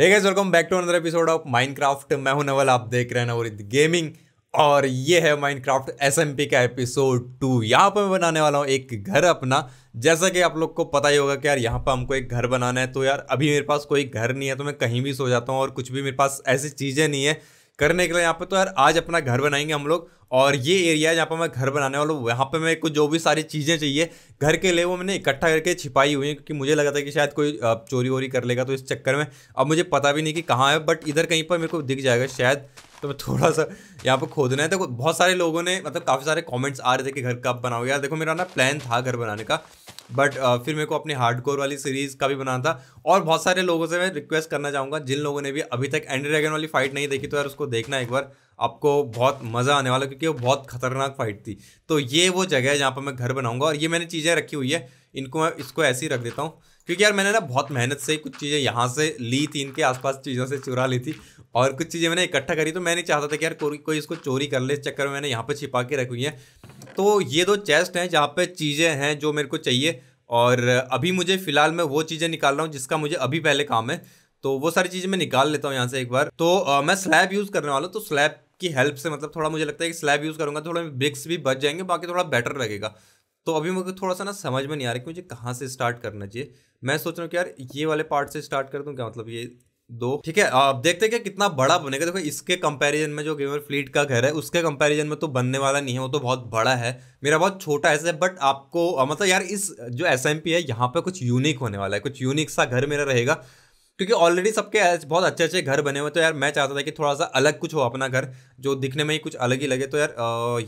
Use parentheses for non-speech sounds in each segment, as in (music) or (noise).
guys welcome back to another episode of Minecraft मैं हूं नवल आप देख रहे हैं गेमिंग और ये है माइनक्राफ्ट एसएमपी का एपिसोड टू यहाँ पर मैं बनाने वाला हूँ एक घर अपना जैसा कि आप लोग को पता ही होगा कि यार यहाँ पर हमको एक घर बनाना है तो यार अभी मेरे पास कोई घर नहीं है तो मैं कहीं भी सो जाता हूँ और कुछ भी मेरे पास ऐसी चीज़ें नहीं है करने के लिए यहाँ पे तो यार आज अपना घर बनाएंगे हम लोग और ये एरिया जहाँ पर मैं घर बनाने वाला हूँ यहाँ पर मैं कुछ जो भी सारी चीज़ें चाहिए घर के लिए वो मैंने इकट्ठा करके छिपाई हुई है क्योंकि मुझे लगा था कि शायद कोई चोरी वोरी कर लेगा तो इस चक्कर में अब मुझे पता भी नहीं कि कहाँ है बट इधर कहीं पर मेरे को दिख जाएगा शायद तो मैं थोड़ा सा यहाँ पर खोदना है देखो बहुत सारे लोगों ने मतलब काफ़ी सारे कॉमेंट्स आ रहे थे कि घर कब बनाओ यार देखो मेरा ना प्लान था घर बनाने का बट फिर मेरे को अपनी हार्ड वाली सीरीज़ का भी बनाना था और बहुत सारे लोगों से मैं रिक्वेस्ट करना चाहूँगा जिन लोगों ने भी अभी तक एंड ड्रैगन वाली फाइट नहीं देखी तो यार उसको देखना एक बार आपको बहुत मज़ा आने वाला क्योंकि वो बहुत खतरनाक फाइट थी तो ये वो जगह है जहाँ पर मैं घर बनाऊँगा और ये मैंने चीज़ें रखी हुई है इनको मैं इसको ऐसे ही रख देता हूँ क्योंकि यार मैंने ना बहुत मेहनत से कुछ चीज़ें यहाँ से ली थी इनके आसपास चीज़ों से चुरा ली थी और कुछ चीज़ें मैंने इकट्ठा करी तो मैं नहीं चाहता था कि यार कोई कोई इसको चोरी कर ले इस चक्कर में मैंने यहाँ पर छिपा के रखी हुई है तो ये दो चेस्ट हैं जहाँ पर चीज़ें हैं जो मेरे को चाहिए और अभी मुझे फ़िलहाल मैं वो चीज़ें निकाल रहा हूँ जिसका मुझे अभी पहले काम है तो वो सारी चीज़ें मैं निकाल लेता हूँ यहाँ से एक बार तो मैं स्लैब यूज़ करने वाला हूँ तो स्लैब की हेल्प से मतलब थोड़ा मुझे लगता है कि स्लैब यूज़ करूँगा तो थोड़ा ब्रिक्स भी बच जाएंगे बाकी थोड़ा बेटर लगेगा तो अभी मुझे थोड़ा सा ना समझ में नहीं आ रहा कि मुझे कहाँ से स्टार्ट करना चाहिए मैं सोच रहा हूँ कि यार ये वाले पार्ट से स्टार्ट कर दूँ क्या मतलब ये दो ठीक है आप देखते हैं कि कितना बड़ा बनेगा देखो इसके कंपैरिजन में जो गेमर फ्लीट का घर है उसके कंपैरिजन में तो बनने वाला नहीं है वो तो बहुत बड़ा है मेरा बहुत छोटा ऐसा है बट आपको मतलब यार इस जो एस है यहाँ पे कुछ यूनिक होने वाला है कुछ यूनिक सा घर मेरा रहेगा क्योंकि ऑलरेडी सबके बहुत अच्छे अच्छे घर बने हुए तो यार मैं चाहता था कि थोड़ा सा अलग कुछ हो अपना घर जो दिखने में ही कुछ अलग ही लगे तो यार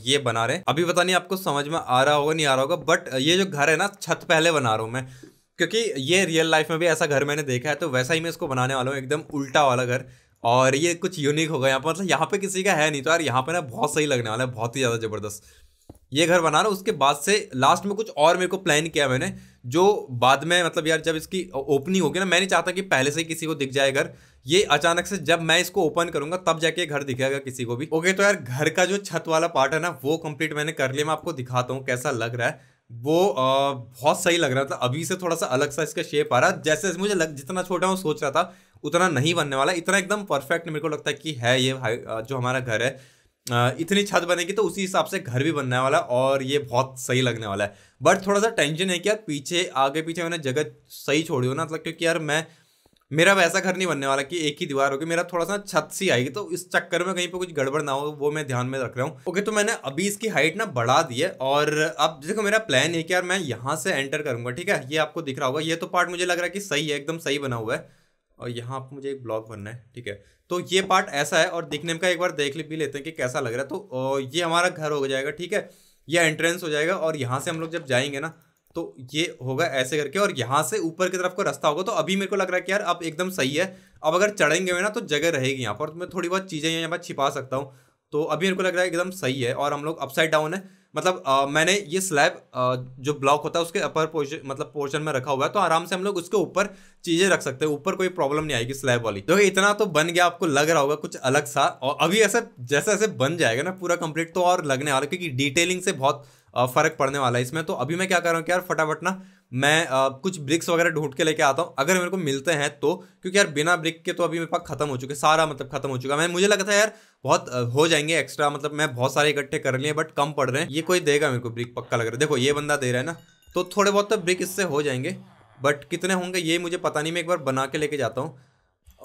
ये बना रहे अभी पता नहीं आपको समझ में आ रहा होगा नहीं आ रहा होगा बट ये जो घर है ना छत पहले बना रहा हूँ मैं क्योंकि ये रियल लाइफ में भी ऐसा घर मैंने देखा है तो वैसा ही मैं इसको बनाने वाला हूँ एकदम उल्टा वाला घर और ये कुछ यूनिक होगा यहाँ पर मतलब यहाँ पे किसी का है नहीं तो यार यहाँ पे ना बहुत सही लगने वाला है बहुत ही ज़्यादा ज़बरदस्त ये घर बना बनाना उसके बाद से लास्ट में कुछ और मेरे को प्लान किया मैंने जो बाद में मतलब यार जब इसकी ओपनिंग होगी ना मैं नहीं चाहता कि पहले से ही किसी को दिख जाए घर ये अचानक से जब मैं इसको ओपन करूंगा तब जाके घर दिखेगा किसी को भी ओके तो यार घर का जो छत वाला पार्ट है ना वो कंप्लीट मैंने कर लिया मैं आपको दिखाता हूँ कैसा लग रहा है वो आ, बहुत सही लग रहा था मतलब अभी से थोड़ा सा अलग सा इसका शेप आ रहा है जैसे मुझे लग जितना छोटा हूँ सोच रहा था उतना नहीं बनने वाला इतना एकदम परफेक्ट मेरे को लगता है कि है ये जो हमारा घर है इतनी छत बनेगी तो उसी हिसाब से घर भी बनने वाला है और ये बहुत सही लगने वाला है बट थोड़ा सा टेंशन है कि यार पीछे आगे पीछे मैंने जगह सही छोड़ी हो ना मतलब क्योंकि यार मैं मेरा वैसा घर नहीं बनने वाला कि एक ही दीवार होगी मेरा थोड़ा सा छत सी आएगी तो इस चक्कर में कहीं पर कुछ गड़बड़ ना हो वो मैं ध्यान में रख रहा हूँ ओके तो मैंने अभी इसकी हाइट ना बढ़ा दी है और अब देखो मेरा प्लान है कि यार मैं यहाँ से एंटर करूँगा ठीक है ये आपको दिख रहा होगा ये तो पार्ट मुझे लग रहा है कि सही है एकदम सही बना हुआ है और यहाँ आप मुझे एक ब्लॉक बनना है ठीक है तो ये पार्ट ऐसा है और दिखने में का एक बार देख भी लेते हैं कि कैसा लग रहा है तो ये हमारा घर हो जाएगा ठीक है ये एंट्रेंस हो जाएगा और यहाँ से हम लोग जब जाएंगे ना तो ये होगा ऐसे करके और यहाँ से ऊपर की तरफ को रास्ता होगा तो अभी मेरे को लग रहा है कि यार अब एकदम सही है अब अगर चढ़ेंगे ना तो जगह रहेगी यहाँ पर तो मैं थोड़ी बहुत चीज़ें यहाँ पर छिपा सकता हूँ तो अभी मेरे को लग रहा है एकदम सही है और हम लोग अपसाइड डाउन है मतलब आ, मैंने ये स्लैब जो ब्लॉक होता है उसके अपर पोर्शन मतलब पोर्शन में रखा हुआ है तो आराम से हम लोग उसके ऊपर चीज़ें रख सकते हैं ऊपर कोई प्रॉब्लम नहीं आएगी स्लैब वाली तो इतना तो बन गया आपको लग रहा होगा कुछ अलग सा और अभी ऐसा जैसे ऐसे बन जाएगा ना पूरा कंप्लीट तो और लगने वाला क्योंकि डिटेलिंग से बहुत फ़र्क पड़ने वाला है इसमें तो अभी मैं क्या कर रहा हूँ कि यार फटाफट ना मैं आ, कुछ ब्रिक्स वगैरह ढूंढ के लेके आता हूँ अगर मेरे को मिलते हैं तो क्योंकि यार बिना ब्रिक के तो अभी मेरे पास खत्म हो चुके सारा मतलब खत्म हो चुका मैं मुझे लगा था यार बहुत हो जाएंगे एक्स्ट्रा मतलब मैं बहुत सारे इकट्ठे कर लिए बट कम पड़ रहे हैं ये कोई देगा मेरे को ब्रिक पक्का लग रहा है देखो ये बंदा दे रहा है ना तो थोड़े बहुत तो ब्रिक इससे हो जाएंगे बट कितने होंगे ये मुझे पता नहीं मैं एक बार बना के लेके जाता हूँ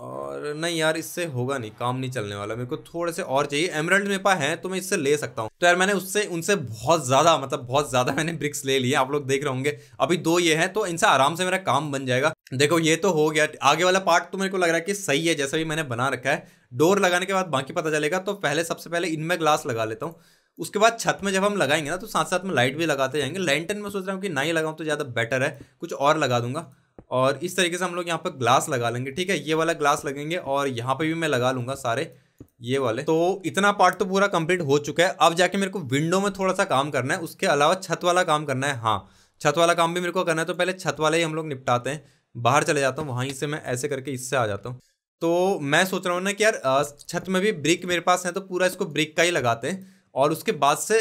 और नहीं यार इससे होगा नहीं काम नहीं चलने वाला मेरे को थोड़े से और चाहिए एमरल्ड मेरे पास है तो मैं इससे ले सकता हूँ तो यार मैंने उससे उनसे बहुत ज़्यादा मतलब बहुत ज़्यादा मैंने ब्रिक्स ले लिए आप लोग देख रहे होंगे अभी दो ये हैं तो इनसे आराम से मेरा काम बन जाएगा देखो ये तो हो गया आगे वाला पार्ट तो मेरे को लग रहा है कि सही है जैसा भी मैंने बना रखा है डोर लगाने के बाद बाकी पता चलेगा तो पहले सबसे पहले इनमें ग्लास लगा लेता हूँ उसके बाद छत में जब हम लगाएंगे ना तो साथ साथ में लाइट भी लगाते जाएंगे लैंटन में सोच रहा हूँ कि ना ही लगाऊँ तो ज़्यादा बेटर है कुछ और लगा दूंगा और इस तरीके से हम लोग यहाँ पर ग्लास लगा लेंगे ठीक है ये वाला ग्लास लगेंगे और यहाँ पर भी मैं लगा लूँगा सारे ये वाले तो इतना पार्ट तो पूरा कंप्लीट हो चुका है अब जाके मेरे को विंडो में थोड़ा सा काम करना है उसके अलावा छत वाला काम करना है हाँ छत वाला काम भी मेरे को करना है तो पहले छत वाले ही हम लोग निपटाते हैं बाहर चले जाता हूँ वहीं से मैं ऐसे करके इससे आ जाता हूँ तो मैं सोच रहा हूँ ना कि यार छत में भी ब्रिक मेरे पास है तो पूरा इसको ब्रिक का ही लगाते हैं और उसके बाद से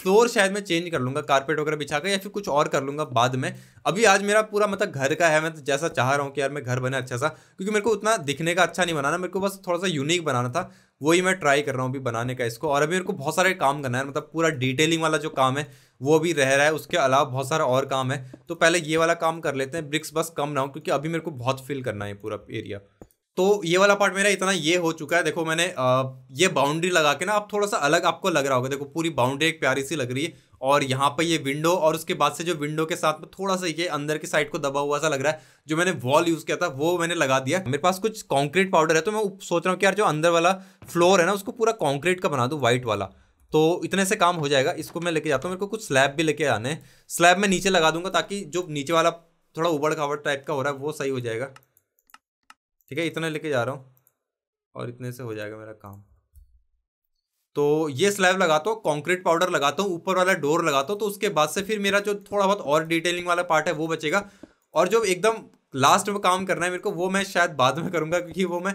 फ्लोर शायद मैं चेंज कर लूँगा कारपेट वगैरह बिछा कर या फिर कुछ और कर लूँगा बाद में अभी आज मेरा पूरा मतलब घर का है मैं तो जैसा चाह रहा हूँ कि यार मैं घर बने अच्छा सा क्योंकि मेरे को उतना दिखने का अच्छा नहीं बनाना मेरे को बस थोड़ा सा यूनिक बनाना था वही मैं ट्राई कर रहा हूँ अभी बनाने का इसको और अभी मेरे को बहुत सारे काम करना है मतलब पूरा डिटेलिंग वाला जो काम है वो भी रह रहा है उसके अलावा बहुत सारा और काम है तो पहले ये वाला काम कर लेते हैं ब्रिक्स बस कम ना हो क्योंकि अभी मेरे को बहुत फिल करना है पूरा एरिया तो ये वाला पार्ट मेरा इतना ये हो चुका है देखो मैंने आ, ये बाउंड्री लगा के ना आप थोड़ा सा अलग आपको लग रहा होगा देखो पूरी बाउंड्री एक प्यारी सी लग रही है और यहाँ पर ये विंडो और उसके बाद से जो विंडो के साथ में थोड़ा सा ये अंदर की साइड को दबा हुआ सा लग रहा है जो मैंने वॉल यूज़ किया था वो मैंने लगा दिया मेरे पास कुछ कॉन्क्रीट पाउडर है तो मैं सोच रहा हूँ कि यार जो अंदर वाला फ्लोर है ना उसको पूरा कॉन्क्रीट का बना दूँ वाइट वाला तो इतने से काम हो जाएगा इसको मैं लेके जाता हूँ मेरे को कुछ स्लैब भी लेके आने स्लैब मैं नीचे लगा दूंगा ताकि जो नीचे वाला थोड़ा उबड़ खाबड़ टाइप का हो रहा है वो सही हो जाएगा ठीक है इतना लेके जा रहा हूँ और इतने से हो जाएगा मेरा काम तो ये स्लैब लगाता हूँ कंक्रीट पाउडर लगाता हूँ ऊपर वाला डोर लगाता हूँ तो उसके बाद से फिर मेरा जो थोड़ा बहुत और डिटेलिंग वाला पार्ट है वो बचेगा और जो एकदम लास्ट में काम करना है मेरे को वो मैं शायद बाद में करूँगा क्योंकि वो मैं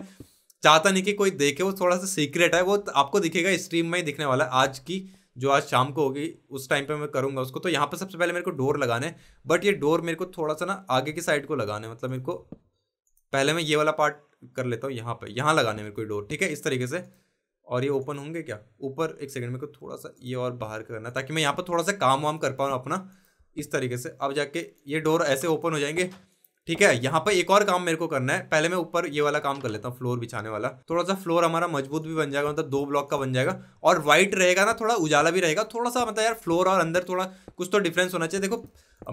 चाहता नहीं कि कोई देखे वो थोड़ा सा सीक्रेट है वो आपको दिखेगा स्ट्रीम में ही दिखने वाला है आज की जो आज शाम को होगी उस टाइम पे मैं करूँगा उसको तो यहाँ पर सबसे पहले मेरे को डोर लगाने बट ये डोर मेरे को थोड़ा सा ना आगे की साइड को लगाना है मतलब मेरे को पहले मैं ये वाला पार्ट कर लेता हूँ यहाँ पर यहाँ लगाने मेरे को डोर ठीक है इस तरीके से और ये ओपन होंगे क्या ऊपर एक सेकंड मेरे को थोड़ा सा ये और बाहर करना ताकि मैं यहाँ पर थोड़ा सा काम वाम कर पाऊँ अपना इस तरीके से अब जाके ये डोर ऐसे ओपन हो जाएंगे ठीक है यहाँ पर एक और काम मेरे को करना है पहले मैं ऊपर ये वाला काम कर लेता हूँ फ्लोर बिछाने वाला थोड़ा सा फ्लोर हमारा मजबूत भी बन जाएगा मतलब दो ब्लॉक का बन जाएगा और वाइट रहेगा ना थोड़ा उजाला भी रहेगा थोड़ा सा मतलब यार फ्लोर और अंदर थोड़ा कुछ तो डिफरेंस होना चाहिए देखो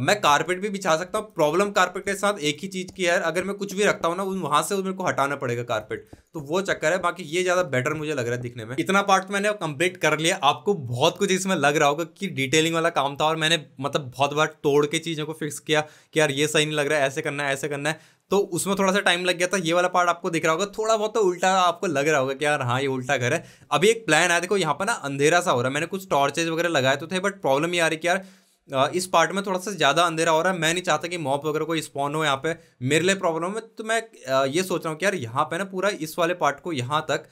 मैं कारपेट भी बिछा सकता हूँ प्रॉब्लम कारपेट के साथ एक ही चीज़ की है अगर मैं कुछ भी रखता हूँ ना वहाँ से मेरे को हटाना पड़ेगा कारपेट तो वो चक्कर है बाकी ये ज़्यादा बेटर मुझे लग रहा है दिखने में इतना पार्ट मैंने कंप्लीट कर लिया आपको बहुत कुछ इसमें लग रहा होगा कि डिटेलिंग वाला काम था और मैंने मतलब बहुत बार तोड़ के चीज़ों को फिक्स किया कि यार ये सही नहीं लग रहा है ऐसे करना है ऐसे करना है तो उसमें थोड़ा सा टाइम लग गया था ये वाला पार्ट आपको दिख रहा होगा थोड़ा बहुत तो उल्टा आपको लग रहा होगा कि यार हाँ ये उल्टा घर है अभी एक प्लान आया देखो यहाँ पर ना अंधेरा सा हो रहा है मैंने कुछ टॉर्चेज वगैरह लगाए तो थे बट प्रॉब्लम ये आ रही कि यार इस पार्ट में थोड़ा सा ज़्यादा अंधेरा हो रहा है मैं नहीं चाहता कि मॉप वगैरह कोई स्पॉन हो यहाँ पे मेरे लिए प्रॉब्लम है तो मैं ये सोच रहा हूँ कि यार यहाँ पे ना पूरा इस वाले पार्ट को यहाँ तक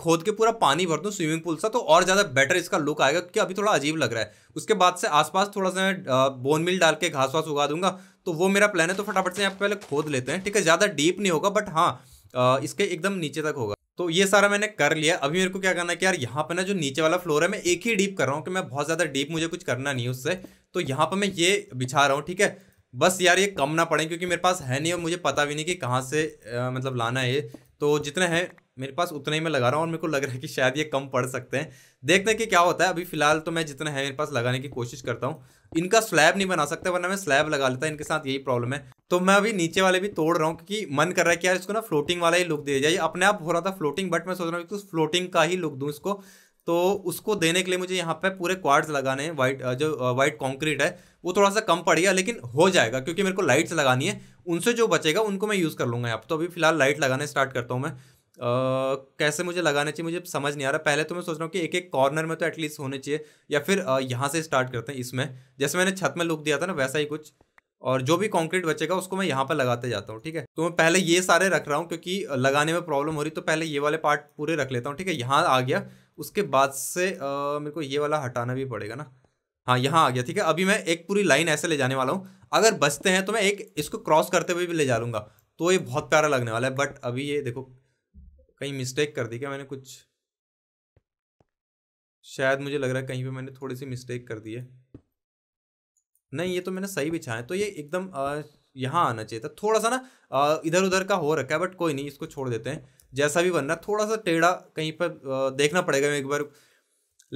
खोद के पूरा पानी भर दूँ स्विमिंग पूल सा तो और ज़्यादा बेटर इसका लुक आएगा क्योंकि अभी थोड़ा अजीब लग रहा है उसके बाद से आसपास थोड़ा सा मैं बोन मिल डाल के घास वास उगा दूंगा तो वो मेरा प्लान है तो फटाफट से यहाँ पहले खोद लेते हैं ठीक है ज़्यादा डीप नहीं होगा बट हाँ इसके एकदम नीचे तक होगा तो ये सारा मैंने कर लिया अभी मेरे को क्या करना है कि यार यहाँ पर ना जो नीचे वाला फ्लोर है मैं एक ही डीप कर रहा हूँ कि मैं बहुत ज़्यादा डीप मुझे कुछ करना नहीं उससे तो यहाँ पर मैं ये बिछा रहा हूँ ठीक है बस यार ये कम ना पड़े क्योंकि मेरे पास है नहीं और मुझे पता भी नहीं कि कहाँ से आ, मतलब लाना है ये तो जितने हैं मेरे पास उतने ही मैं लगा रहा हूँ और मेरे को लग रहा है कि शायद ये कम पड़ सकते हैं देखते हैं कि क्या होता है अभी फिलहाल तो मैं जितना है मेरे पास लगाने की कोशिश करता हूँ इनका स्लैब नहीं बना सकता वरना मैं स्लैब लगा लेता इनके साथ यही प्रॉब्लम है तो मैं अभी नीचे वाले भी तोड़ रहा हूँ क्योंकि मन कर रहा है कि यार इसको ना फ्लोटिंग वाला ही लुक दे जाए अपने आप हो रहा था फ्लोटिंग बट मैं सोच रहा हूँ कि फ्लोटिंग का ही लुक दूँ इसको तो उसको देने के लिए मुझे यहाँ पे पूरे क्वार्ड्स लगाने हैं वाइट जो वाइट कंक्रीट है वो थोड़ा सा कम पड़ेगा लेकिन हो जाएगा क्योंकि मेरे को लाइट्स लगानी है उनसे जो बचेगा उनको मैं यूज़ कर लूँगा यहाँ तो अभी फिलहाल लाइट लगाने स्टार्ट करता हूँ मैं कैसे मुझे लगाना चाहिए मुझे समझ नहीं आ रहा पहले तो मैं सोच रहा हूँ कि एक एक कॉर्नर में तो एटलीस्ट होने चाहिए या फिर यहाँ से स्टार्ट करते हैं इसमें जैसे मैंने छत में लुक दिया था ना वैसा ही कुछ और जो भी कंक्रीट बचेगा उसको मैं यहाँ पर लगाते जाता हूँ ठीक है तो मैं पहले ये सारे रख रहा हूँ क्योंकि लगाने में प्रॉब्लम हो रही तो पहले ये वाले पार्ट पूरे रख लेता हूँ ठीक है यहाँ आ गया उसके बाद से मेरे को ये वाला हटाना भी पड़ेगा ना हाँ यहाँ आ गया ठीक है अभी मैं एक पूरी लाइन ऐसे ले जाने वाला हूँ अगर बचते हैं तो मैं एक इसको क्रॉस करते हुए भी ले जा लूँगा तो ये बहुत प्यारा लगने वाला है बट अभी ये देखो कहीं मिस्टेक कर दी क्या मैंने कुछ शायद मुझे लग रहा है कहीं पे मैंने थोड़ी सी मिस्टेक कर दी है नहीं ये तो मैंने सही बिछाया तो ये एकदम यहाँ आना चाहिए था थोड़ा सा ना इधर उधर का हो रखा है बट कोई नहीं इसको छोड़ देते हैं जैसा भी बन रहा है थोड़ा सा टेढ़ा कहीं पर देखना पड़ेगा एक बार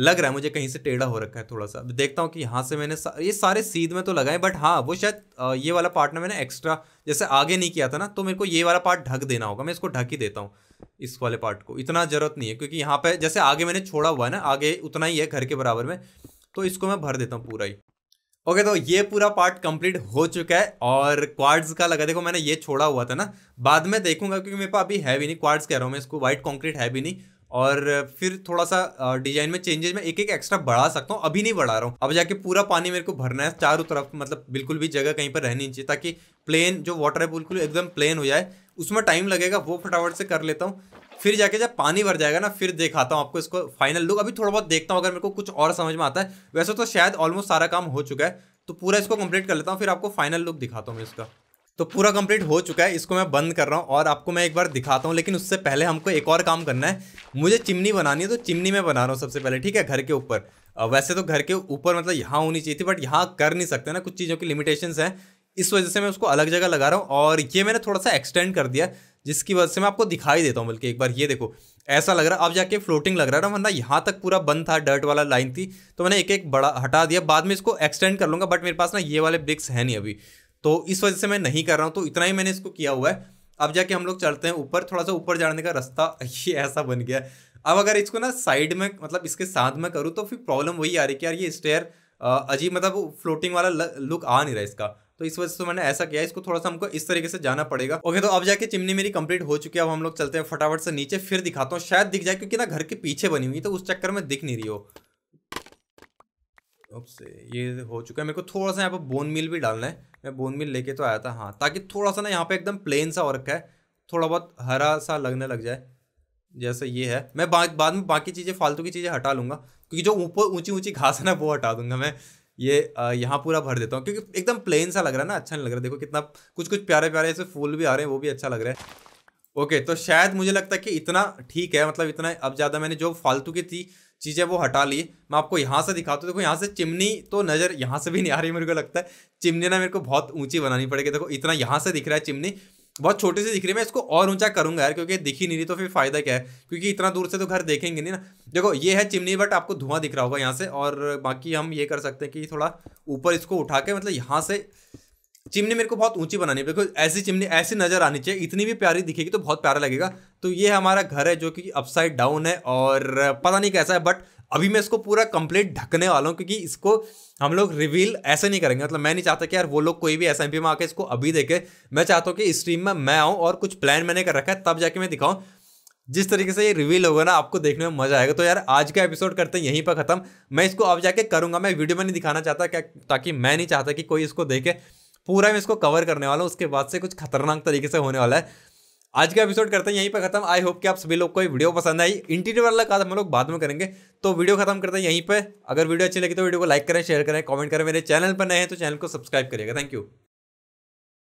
लग रहा है मुझे कहीं से टेढ़ा हो रखा है थोड़ा सा देखता हूँ कि यहाँ से मैंने सा, ये सारे सीध में तो लगाए बट हाँ वो शायद ये वाला पार्ट ना मैंने एक्स्ट्रा जैसे आगे नहीं किया था ना तो मेरे को ये वाला पार्ट ढक देना होगा मैं इसको ढक ही देता हूँ इस वाले पार्ट को इतना जरूरत नहीं है क्योंकि यहाँ पे जैसे आगे मैंने छोड़ा हुआ है ना आगे उतना ही है घर के बराबर में तो इसको मैं भर देता हूँ पूरा ही ओके okay, तो ये पूरा पार्ट कंप्लीट हो चुका है और क्वार्ड्स का लगा देखो मैंने ये छोड़ा हुआ था ना बाद में देखूंगा क्योंकि मेरे पास अभी है भी नहीं क्वार्ड्स कह रहा हूँ मैं इसको व्हाइट कॉन्क्रीट है भी नहीं और फिर थोड़ा सा डिजाइन में चेंजेस में एक एक एक्स्ट्रा बढ़ा सकता हूँ अभी नहीं बढ़ा रहा हूँ अब जाके पूरा पानी मेरे को भरना है चारों तरफ मतलब बिल्कुल भी जगह कहीं पर रहनी चाहिए ताकि प्लेन जो वाटर है बिल्कुल एकदम प्लेन हो जाए उसमें टाइम लगेगा वो फटाफट से कर लेता हूँ फिर जाके जब पानी भर जाएगा ना फिर दिखाता हूँ आपको इसको फाइनल लुक अभी थोड़ा बहुत देखता हूँ अगर मेरे को कुछ और समझ में आता है वैसे तो शायद ऑलमोस्ट सारा काम हो चुका है तो पूरा इसको कंप्लीट कर लेता हूँ फिर आपको फाइनल लुक दिखाता हूँ मैं इसका तो पूरा कंप्लीट हो चुका है इसको मैं बंद कर रहा हूँ और आपको मैं एक बार दिखाता हूँ लेकिन उससे पहले हमको एक और काम करना है मुझे चिमनी बनानी है तो चिमनी मैं बना रहा हूँ सबसे पहले ठीक है घर के ऊपर वैसे तो घर के ऊपर मतलब यहाँ होनी चाहिए थी बट यहाँ कर नहीं सकते ना कुछ चीज़ों की लिमिटेशंस हैं इस वजह से मैं उसको अलग जगह लगा रहा हूँ और ये मैंने थोड़ा सा एक्सटेंड कर दिया जिसकी वजह से मैं आपको दिखाई देता हूँ बल्कि एक बार ये देखो ऐसा लग रहा अब जाके फ्लोटिंग लग रहा है ना वरना यहाँ तक पूरा बंद था डर्ट वाला लाइन थी तो मैंने एक एक बड़ा हटा दिया बाद में इसको एक्सटेंड कर लूँगा बट मेरे पास ना ये वाले ब्रिक्स हैं नहीं अभी तो इस वजह से मैं नहीं कर रहा हूँ तो इतना ही मैंने इसको किया हुआ है अब जाके हम लोग चलते हैं ऊपर थोड़ा सा ऊपर जाने का रास्ता (laughs) ये ऐसा बन गया अब अगर इसको ना साइड में मतलब इसके साथ में करूँ तो फिर प्रॉब्लम वही आ रही है कि यार ये स्टेयर अजीब मतलब फ्लोटिंग वाला लुक आ नहीं रहा इसका तो इस वजह से तो मैंने ऐसा किया इसको थोड़ा सा हमको इस तरीके से जाना पड़ेगा ओके तो अब जाके चिमनी मेरी कंप्लीट हो चुकी है अब हम लोग चलते हैं फटाफट से नीचे फिर दिखाता हूँ शायद दिख जाए क्योंकि ना घर के पीछे बनी हुई तो उस चक्कर में दिख नहीं रही हो से ये हो चुका है मेरे को थोड़ा सा यहाँ पर बोन मिल भी डालना है मैं बोन मिल लेके तो आया था हाँ ताकि थोड़ा सा ना यहाँ पे एकदम प्लेन सा वर्क रखा है थोड़ा बहुत हरा सा लगने लग जाए जैसे ये है मैं बाद में बाकी चीज़ें फालतू की चीज़ें हटा लूँगा क्योंकि जो ऊपर ऊंची ऊंची घास है ना वो हटा दूंगा मैं ये यहाँ पूरा भर देता हूँ क्योंकि एकदम प्लेन सा लग रहा है ना अच्छा नहीं लग रहा देखो कितना कुछ कुछ प्यारे प्यारे ऐसे फूल भी आ रहे हैं वो भी अच्छा लग रहा है ओके तो शायद मुझे लगता है कि इतना ठीक है मतलब इतना अब ज़्यादा मैंने जो फालतू की थी चीज़ें वो हटा ली मैं आपको यहाँ से दिखाता हूँ देखो यहाँ से चिमनी तो नज़र यहाँ से भी नहीं आ रही मेरे को लगता है चिमनी ना मेरे को बहुत ऊँची बनानी पड़ेगी देखो इतना यहाँ से दिख रहा है चिमनी बहुत छोटी सी दिख रही है मैं इसको और ऊंचा करूंगा यार क्योंकि दिख ही नहीं रही तो फिर फायदा क्या है क्योंकि इतना दूर से तो घर देखेंगे नहीं ना देखो ये है चिमनी बट आपको धुआं दिख रहा होगा यहाँ से और बाकी हम ये कर सकते हैं कि थोड़ा ऊपर इसको उठा के मतलब यहाँ से चिमनी मेरे को बहुत ऊंची बनानी है बिकॉज ऐसी चिमनी ऐसी नज़र आनी चाहिए इतनी भी प्यारी दिखेगी तो बहुत प्यारा लगेगा तो ये हमारा घर है जो कि अपसाइड डाउन है और पता नहीं कैसा है बट अभी मैं इसको पूरा कंप्लीट ढकने वाला हूँ क्योंकि इसको हम लोग रिवील ऐसे नहीं करेंगे मतलब मैं नहीं चाहता कि यार वो लोग कोई भी एस में आके इसको अभी देखे मैं चाहता हूँ कि इस स्ट्रीम में मैं आऊँ और कुछ प्लान मैंने कर रखा है तब जाके मैं दिखाऊँ जिस तरीके से ये रिवील होगा ना आपको देखने में मजा आएगा तो यार आज का एपिसोड करते हैं यहीं पर खत्म मैं इसको अब जाके करूंगा मैं वीडियो में नहीं दिखाना चाहता क्या ताकि मैं नहीं चाहता कि कोई इसको देखे पूरा मैं इसको कवर करने वाला हूँ उसके बाद से कुछ खतरनाक तरीके से होने वाला है आज का एपिसोड करते हैं यहीं पर खत्म आई होप कि आप सभी लोग को ये वीडियो पसंद आई इंटीरियर वाला काम हम लोग बाद में करेंगे तो वीडियो खत्म करते हैं यहीं पर अगर वीडियो अच्छी लगी तो वीडियो को लाइक करें शेयर करें कॉमेंट करें मेरे चैनल पर नए हैं तो चैनल को सब्सक्राइब करिएगा थैंक यू